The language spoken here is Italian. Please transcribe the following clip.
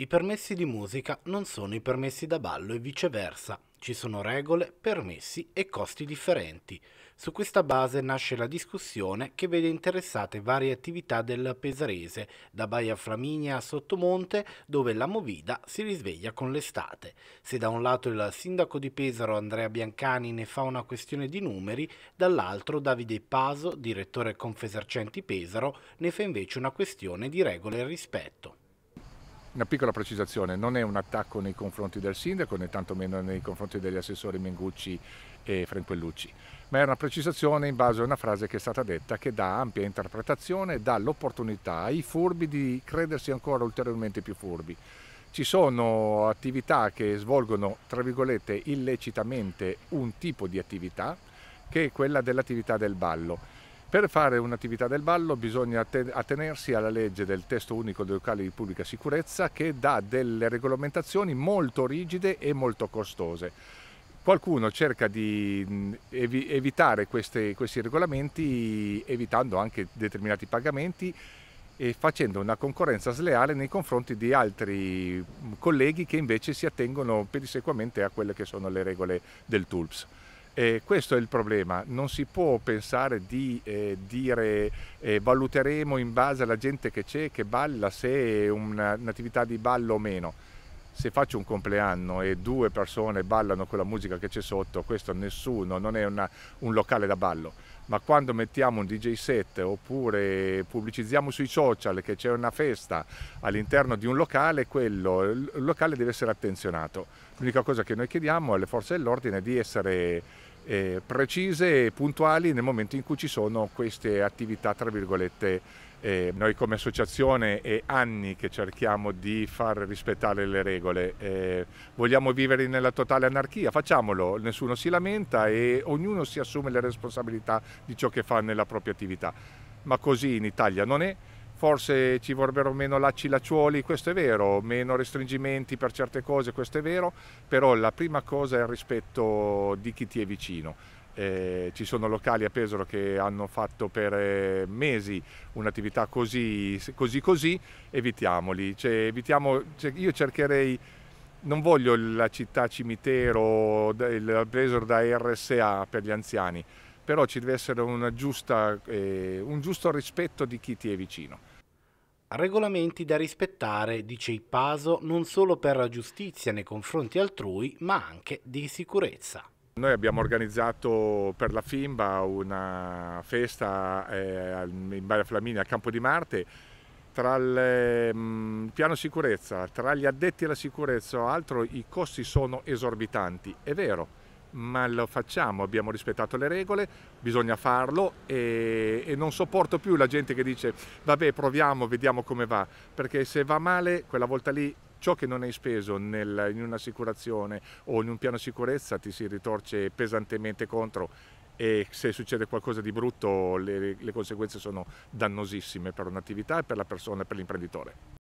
I permessi di musica non sono i permessi da ballo e viceversa. Ci sono regole, permessi e costi differenti. Su questa base nasce la discussione che vede interessate varie attività del Pesarese, da Baia Flaminia a Sottomonte, dove la Movida si risveglia con l'estate. Se da un lato il sindaco di Pesaro Andrea Biancani ne fa una questione di numeri, dall'altro Davide Paso, direttore Confesercenti Pesaro, ne fa invece una questione di regole e rispetto. Una piccola precisazione, non è un attacco nei confronti del sindaco né tantomeno nei confronti degli assessori Mengucci e Franquellucci, ma è una precisazione in base a una frase che è stata detta che dà ampia interpretazione e dà l'opportunità ai furbi di credersi ancora ulteriormente più furbi. Ci sono attività che svolgono, tra virgolette, illecitamente un tipo di attività che è quella dell'attività del ballo per fare un'attività del ballo bisogna attenersi alla legge del testo unico dei locali di pubblica sicurezza che dà delle regolamentazioni molto rigide e molto costose. Qualcuno cerca di evitare queste, questi regolamenti evitando anche determinati pagamenti e facendo una concorrenza sleale nei confronti di altri colleghi che invece si attengono pedissequamente a quelle che sono le regole del TULPS. Eh, questo è il problema, non si può pensare di eh, dire eh, valuteremo in base alla gente che c'è, che balla, se è un'attività di ballo o meno. Se faccio un compleanno e due persone ballano con la musica che c'è sotto, questo nessuno, non è una, un locale da ballo ma quando mettiamo un DJ set oppure pubblicizziamo sui social che c'è una festa all'interno di un locale, quello, il locale deve essere attenzionato. L'unica cosa che noi chiediamo alle forze dell'ordine è di essere eh, precise e puntuali nel momento in cui ci sono queste attività, tra virgolette, eh, noi come associazione è anni che cerchiamo di far rispettare le regole. Eh, vogliamo vivere nella totale anarchia, facciamolo, nessuno si lamenta e ognuno si assume le responsabilità di ciò che fa nella propria attività. Ma così in Italia non è forse ci vorrebbero meno lacci lacciuoli, questo è vero, meno restringimenti per certe cose, questo è vero, però la prima cosa è il rispetto di chi ti è vicino. Eh, ci sono locali a Pesaro che hanno fatto per eh, mesi un'attività così, così così, evitiamoli. Cioè, evitiamo, cioè, io cercherei non voglio la città cimitero, il Pesaro da RSA per gli anziani, però ci deve essere giusta, eh, un giusto rispetto di chi ti è vicino. Regolamenti da rispettare, dice Ipaso, non solo per la giustizia nei confronti altrui, ma anche di sicurezza. Noi abbiamo organizzato per la FIMBA una festa eh, in Baia Flaminia a Campo di Marte tra il mm, piano sicurezza, tra gli addetti alla sicurezza o altro i costi sono esorbitanti, è vero, ma lo facciamo, abbiamo rispettato le regole, bisogna farlo e, e, non sopporto più la gente che dice vabbè proviamo, vediamo come va, perché se va male quella volta lì ciò che non hai speso nel, in un'assicurazione o in un piano sicurezza ti si ritorce pesantemente contro e se succede qualcosa di brutto le, le conseguenze sono dannosissime per un'attività e per la persona, per l'imprenditore.